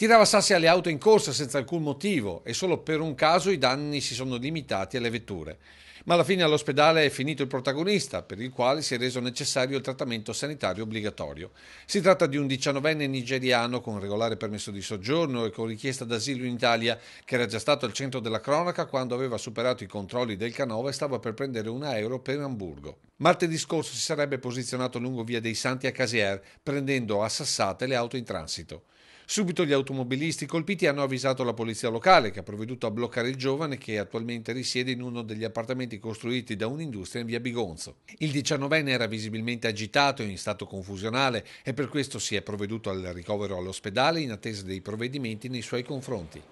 Tirava sassi alle auto in corsa senza alcun motivo e solo per un caso i danni si sono limitati alle vetture. Ma alla fine all'ospedale è finito il protagonista, per il quale si è reso necessario il trattamento sanitario obbligatorio. Si tratta di un diciannovenne nigeriano con regolare permesso di soggiorno e con richiesta d'asilo in Italia, che era già stato al centro della cronaca quando aveva superato i controlli del Canova e stava per prendere un aereo per Hamburgo. Martedì scorso si sarebbe posizionato lungo via dei Santi a Casier, prendendo a sassate le auto in transito. Subito gli automobilisti colpiti hanno avvisato la polizia locale che ha provveduto a bloccare il giovane che attualmente risiede in uno degli appartamenti costruiti da un'industria in via Bigonzo. Il 19enne era visibilmente agitato e in stato confusionale e per questo si è provveduto al ricovero all'ospedale in attesa dei provvedimenti nei suoi confronti.